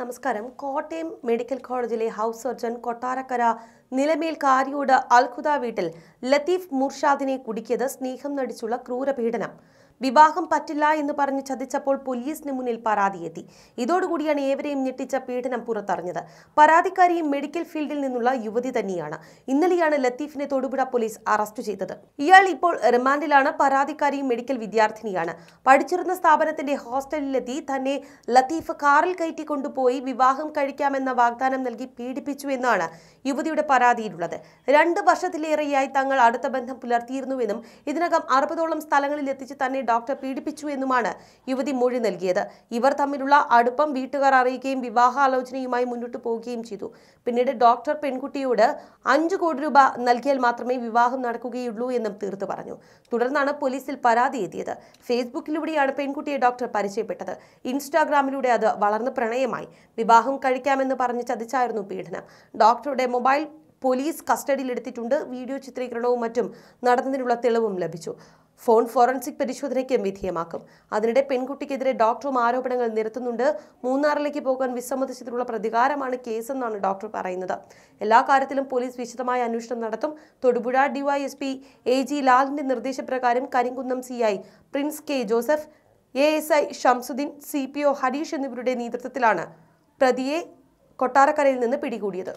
നമസ്കാരം കോട്ടയം മെഡിക്കൽ കോളേജിലെ house surgeon Kottarakkara Nilamel Kariyode Alkhuda വീട്ടിൽ ലത്തീഫ് മുർഷാദിനെ കുടുക്കിയത് സ്നേഹം നടിച്ചുള്ള ക്രൂരപീഡനം വിവാഹം പറ്റില്ല എന്ന് പറഞ്ഞ് ചതിച്ചപ്പോൾ പോലീസിന് മുന്നിൽ പരാതിയെത്തി ഇതോടുകൂടിയാണ് ഏവരെയും ഞെട്ടിച്ച പീഡനം പുറത്തറിഞ്ഞത് പരാതിക്കാരിയും മെഡിക്കൽ ഫീൽഡിൽ നിന്നുള്ള യുവതി തന്നെയാണ് ഇന്നലെയാണ് ലത്തീഫിനെ തൊടുപുഴ പോലീസ് അറസ്റ്റ് ചെയ്തത് ഇയാൾ ഇപ്പോൾ റിമാൻഡിലാണ് പരാതിക്കാരിയും മെഡിക്കൽ വിദ്യാർത്ഥിനിയാണ് പഠിച്ചിരുന്ന സ്ഥാപനത്തിന്റെ ഹോസ്റ്റലിലെത്തി തന്നെ ലത്തീഫ് കാറിൽ കയറ്റി കൊണ്ടുപോയി വിവാഹം കഴിക്കാമെന്ന വാഗ്ദാനം നൽകി പീഡിപ്പിച്ചു എന്നാണ് യുവതിയുടെ പരാതി പരാതിയിലുള്ളത് രണ്ട് വർഷത്തിലേറെയായി തങ്ങൾ അടുത്ത ബന്ധം പുലർത്തിയിരുന്നുവെന്നും ഇതിനകം അറുപതോളം സ്ഥലങ്ങളിൽ എത്തിച്ച് തന്നെ ഡോക്ടർ പീഡിപ്പിച്ചുവെന്നുമാണ് എന്നുമാണ് യുവതി മൊഴി നൽകിയത് ഇവർ തമ്മിലുള്ള അടുപ്പം വീട്ടുകാർ അറിയുകയും വിവാഹാലോചനയുമായി മുന്നോട്ട് പോവുകയും ചെയ്തു പിന്നീട് ഡോക്ടർ പെൺകുട്ടിയോട് അഞ്ചു കോടി രൂപ നൽകിയാൽ മാത്രമേ വിവാഹം നടക്കുകയുള്ളൂ എന്നും തീർത്തു പറഞ്ഞു തുടർന്നാണ് പോലീസിൽ പരാതി എത്തിയത് ഫേസ്ബുക്കിലൂടെയാണ് പെൺകുട്ടിയെ ഡോക്ടർ പരിചയപ്പെട്ടത് ഇൻസ്റ്റാഗ്രാമിലൂടെ അത് വളർന്ന് പ്രണയമായി വിവാഹം കഴിക്കാമെന്ന് പറഞ്ഞ് ചതിച്ചായിരുന്നു പീഡനം ഡോക്ടറുടെ മൊബൈൽ പോലീസ് കസ്റ്റഡിയിലെടുത്തിട്ടുണ്ട് വീഡിയോ ചിത്രീകരണവും മറ്റും നടന്നതിനുള്ള തെളിവും ലഭിച്ചു ഫോൺ ഫോറൻസിക് പരിശോധനയ്ക്ക് വിധേയമാക്കും അതിനിടെ പെൺകുട്ടിക്കെതിരെ ഡോക്ടറും ആരോപണങ്ങൾ നിരത്തുന്നുണ്ട് മൂന്നാറിലേക്ക് പോകാൻ വിസമ്മതിച്ചതിനുള്ള പ്രതികാരമാണ് കേസെന്നാണ് ഡോക്ടർ പറയുന്നത് എല്ലാ കാര്യത്തിലും പോലീസ് വിശദമായ അന്വേഷണം നടത്തും തൊടുപുഴ ഡിവൈഎസ്പി എ ജി ലാലിന്റെ നിർദ്ദേശപ്രകാരം Karimkunnam C I Prince K Joseph A S I Shamsudheen C P O Hareesh എന്നിവരുടെ നേതൃത്വത്തിലാണ് പ്രതിയെ കൊട്ടാരക്കരയിൽ നിന്ന് പിടികൂടിയത്